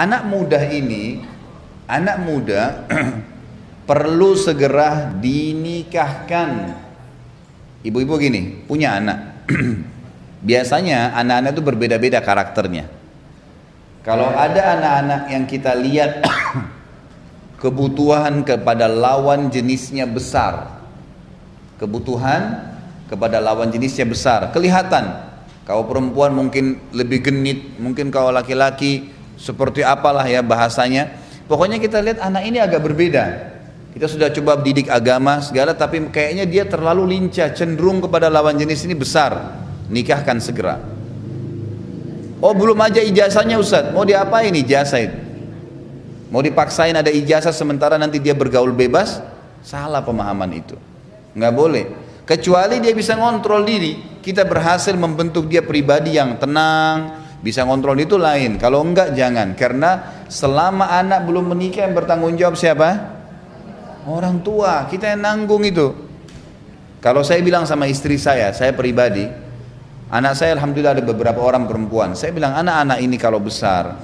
anak muda ini, anak muda perlu segera dinikahkan. Ibu-ibu gini, punya anak. Biasanya anak-anak itu berbeda-beda karakternya. Kalau ada anak-anak yang kita lihat kebutuhan kepada lawan jenisnya besar. Kebutuhan kepada lawan jenisnya besar, kelihatan. kalau perempuan mungkin lebih genit, mungkin kalau laki-laki seperti apalah ya bahasanya. Pokoknya kita lihat anak ini agak berbeda. Kita sudah coba didik agama segala tapi kayaknya dia terlalu lincah, cenderung kepada lawan jenis ini besar. Nikahkan segera. Oh belum aja ijazahnya Ustaz, mau diapain ijazah itu? Mau dipaksain ada ijazah sementara nanti dia bergaul bebas? Salah pemahaman itu. Nggak boleh. Kecuali dia bisa ngontrol diri, kita berhasil membentuk dia pribadi yang tenang, bisa ngontrol itu lain. Kalau enggak jangan. Karena selama anak belum menikah yang bertanggung jawab siapa? Orang tua. Kita yang nanggung itu. Kalau saya bilang sama istri saya, saya pribadi, anak saya alhamdulillah ada beberapa orang perempuan. Saya bilang anak-anak ini kalau besar,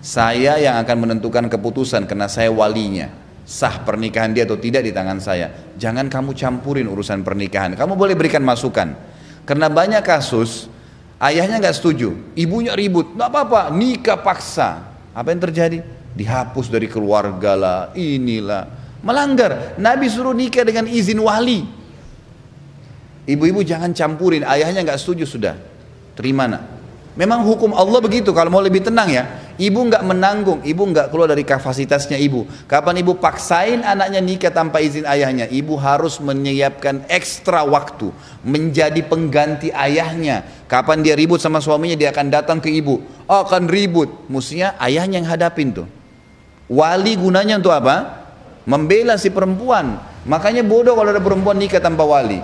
saya yang akan menentukan keputusan karena saya walinya. Sah pernikahan dia atau tidak di tangan saya. Jangan kamu campurin urusan pernikahan. Kamu boleh berikan masukan. Karena banyak kasus, Ayahnya nggak setuju, ibunya ribut, nggak apa-apa, nikah paksa. Apa yang terjadi? Dihapus dari keluarga lah, inilah. Melanggar, Nabi suruh nikah dengan izin wali. Ibu-ibu jangan campurin, ayahnya nggak setuju sudah. Terima nak. Memang hukum Allah begitu, kalau mau lebih tenang ya. Ibu nggak menanggung, ibu nggak keluar dari kapasitasnya ibu. Kapan ibu paksain anaknya nikah tanpa izin ayahnya, ibu harus menyiapkan ekstra waktu menjadi pengganti ayahnya. Kapan dia ribut sama suaminya, dia akan datang ke ibu. Oh, akan ribut, mestinya ayahnya yang hadapin tuh. Wali gunanya untuk apa? Membela si perempuan. Makanya bodoh kalau ada perempuan nikah tanpa wali.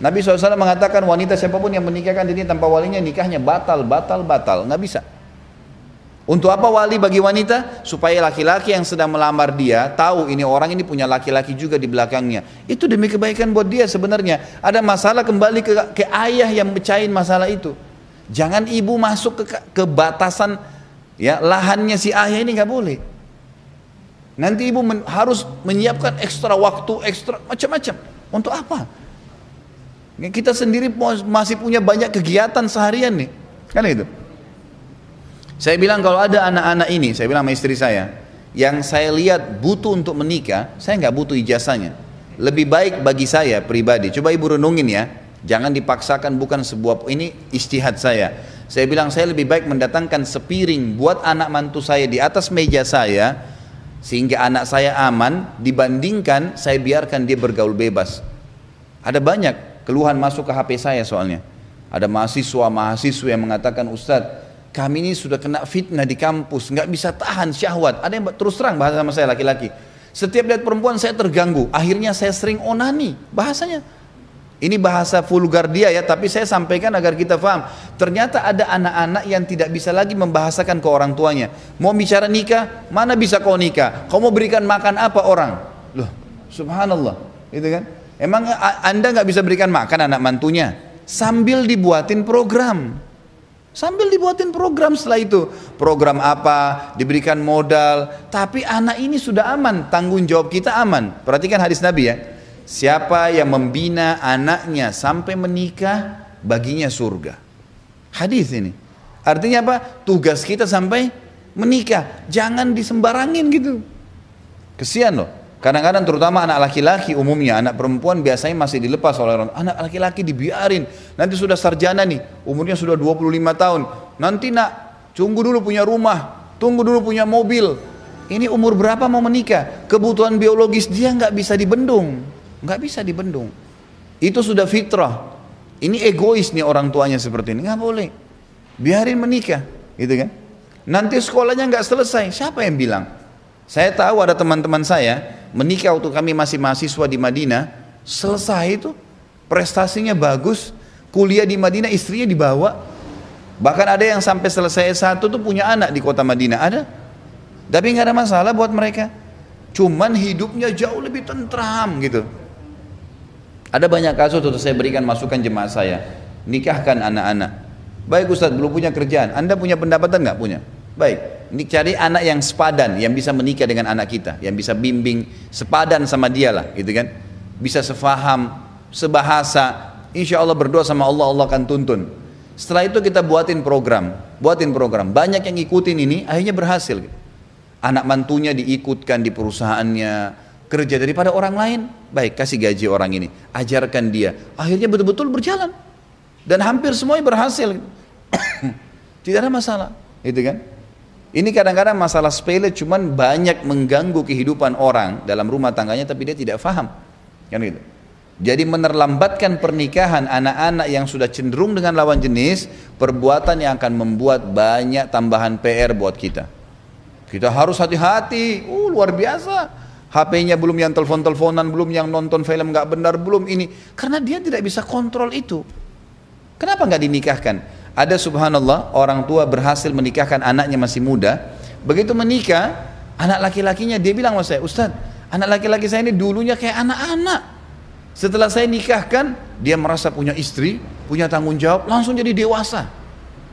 Nabi SAW mengatakan wanita siapapun yang menikahkan diri tanpa walinya nikahnya batal, batal, batal. Nggak bisa. Untuk apa wali bagi wanita? Supaya laki-laki yang sedang melamar dia tahu ini orang ini punya laki-laki juga di belakangnya. Itu demi kebaikan buat dia sebenarnya. Ada masalah kembali ke, ke ayah yang pecahin masalah itu. Jangan ibu masuk ke, ke batasan ya lahannya si ayah ini nggak boleh. Nanti ibu men, harus menyiapkan ekstra waktu, ekstra macam-macam. Untuk apa? Kita sendiri masih punya banyak kegiatan seharian nih. Kan itu. Saya bilang kalau ada anak-anak ini, saya bilang sama istri saya, yang saya lihat butuh untuk menikah, saya nggak butuh ijazahnya. Lebih baik bagi saya pribadi. Coba ibu renungin ya, jangan dipaksakan bukan sebuah ini istihad saya. Saya bilang saya lebih baik mendatangkan sepiring buat anak mantu saya di atas meja saya sehingga anak saya aman dibandingkan saya biarkan dia bergaul bebas. Ada banyak keluhan masuk ke HP saya soalnya. Ada mahasiswa-mahasiswa yang mengatakan, Ustadz, kami ini sudah kena fitnah di kampus, nggak bisa tahan syahwat. Ada yang terus terang bahasa sama saya laki-laki. Setiap lihat perempuan saya terganggu, akhirnya saya sering onani bahasanya. Ini bahasa vulgar dia ya, tapi saya sampaikan agar kita paham. Ternyata ada anak-anak yang tidak bisa lagi membahasakan ke orang tuanya. Mau bicara nikah, mana bisa kau nikah? Kau mau berikan makan apa orang? Loh, subhanallah, gitu kan? Emang anda nggak bisa berikan makan anak mantunya? Sambil dibuatin program, Sambil dibuatin program setelah itu. Program apa, diberikan modal. Tapi anak ini sudah aman, tanggung jawab kita aman. Perhatikan hadis Nabi ya. Siapa yang membina anaknya sampai menikah, baginya surga. Hadis ini. Artinya apa? Tugas kita sampai menikah. Jangan disembarangin gitu. Kesian loh. Kadang-kadang terutama anak laki-laki umumnya, anak perempuan biasanya masih dilepas oleh orang. Anak laki-laki dibiarin, nanti sudah sarjana nih, umurnya sudah 25 tahun. Nanti nak, tunggu dulu punya rumah, tunggu dulu punya mobil. Ini umur berapa mau menikah? Kebutuhan biologis dia nggak bisa dibendung. Nggak bisa dibendung. Itu sudah fitrah. Ini egois nih orang tuanya seperti ini. Nggak boleh. Biarin menikah. Gitu kan? Nanti sekolahnya nggak selesai. Siapa yang bilang? Saya tahu ada teman-teman saya menikah waktu kami masih mahasiswa di Madinah, selesai itu prestasinya bagus, kuliah di Madinah istrinya dibawa. Bahkan ada yang sampai selesai satu tuh punya anak di kota Madinah, ada. Tapi nggak ada masalah buat mereka. Cuman hidupnya jauh lebih tentram gitu. Ada banyak kasus tuh saya berikan masukan jemaah saya. Nikahkan anak-anak. Baik Ustadz, belum punya kerjaan. Anda punya pendapatan nggak punya? Baik, cari anak yang sepadan, yang bisa menikah dengan anak kita, yang bisa bimbing sepadan sama dia lah, gitu kan? Bisa sefaham, sebahasa, insya Allah berdoa sama Allah, Allah akan tuntun. Setelah itu kita buatin program, buatin program. Banyak yang ikutin ini, akhirnya berhasil. Anak mantunya diikutkan di perusahaannya, kerja daripada orang lain. Baik, kasih gaji orang ini, ajarkan dia. Akhirnya betul-betul berjalan. Dan hampir semuanya berhasil. Tidak ada masalah, gitu kan? Ini kadang-kadang masalah sepele cuman banyak mengganggu kehidupan orang dalam rumah tangganya tapi dia tidak paham. Kan gitu. Jadi menerlambatkan pernikahan anak-anak yang sudah cenderung dengan lawan jenis, perbuatan yang akan membuat banyak tambahan PR buat kita. Kita harus hati-hati, uh, luar biasa. HP-nya belum yang telepon-teleponan, belum yang nonton film nggak benar, belum ini. Karena dia tidak bisa kontrol itu. Kenapa nggak dinikahkan? Ada subhanallah orang tua berhasil menikahkan anaknya masih muda. Begitu menikah, anak laki-lakinya dia bilang sama saya, Ustaz, anak laki-laki saya ini dulunya kayak anak-anak. Setelah saya nikahkan, dia merasa punya istri, punya tanggung jawab, langsung jadi dewasa.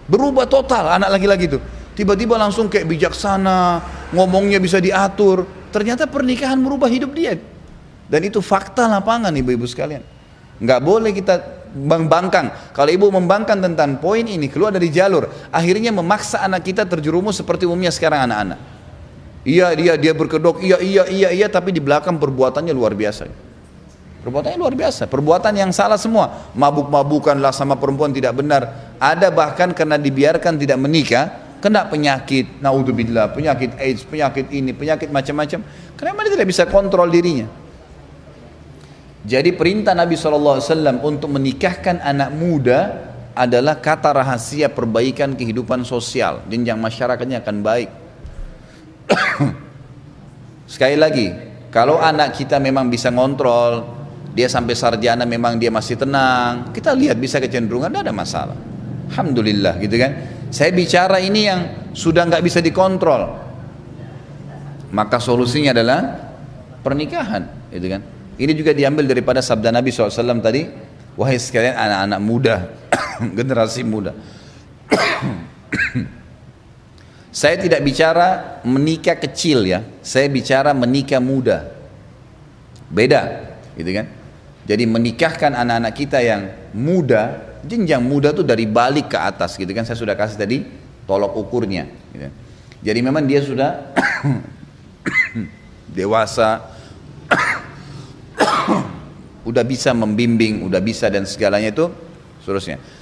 Berubah total anak laki-laki itu. Tiba-tiba langsung kayak bijaksana, ngomongnya bisa diatur. Ternyata pernikahan merubah hidup dia. Dan itu fakta lapangan ibu-ibu sekalian. Nggak boleh kita membangkang. Kalau ibu membangkang tentang poin ini keluar dari jalur, akhirnya memaksa anak kita terjerumus seperti umumnya sekarang anak-anak. Iya, dia dia berkedok, iya, iya, iya, iya, tapi di belakang perbuatannya luar biasa. Perbuatannya luar biasa, perbuatan yang salah semua. Mabuk-mabukanlah sama perempuan tidak benar. Ada bahkan karena dibiarkan tidak menikah, kena penyakit naudzubillah, penyakit AIDS, penyakit ini, penyakit macam-macam. Kenapa dia tidak bisa kontrol dirinya? Jadi perintah Nabi SAW untuk menikahkan anak muda adalah kata rahasia perbaikan kehidupan sosial. Jenjang masyarakatnya akan baik. Sekali lagi, kalau anak kita memang bisa ngontrol, dia sampai sarjana memang dia masih tenang, kita lihat bisa kecenderungan, tidak ada masalah. Alhamdulillah gitu kan. Saya bicara ini yang sudah nggak bisa dikontrol. Maka solusinya adalah pernikahan, gitu kan? Ini juga diambil daripada sabda Nabi SAW tadi. Wahai sekalian anak-anak muda, generasi muda. Saya tidak bicara menikah kecil ya. Saya bicara menikah muda. Beda, gitu kan? Jadi menikahkan anak-anak kita yang muda, jenjang muda tuh dari balik ke atas gitu kan. Saya sudah kasih tadi tolok ukurnya. Gitu. Kan? Jadi memang dia sudah dewasa, udah bisa membimbing, udah bisa dan segalanya itu seterusnya.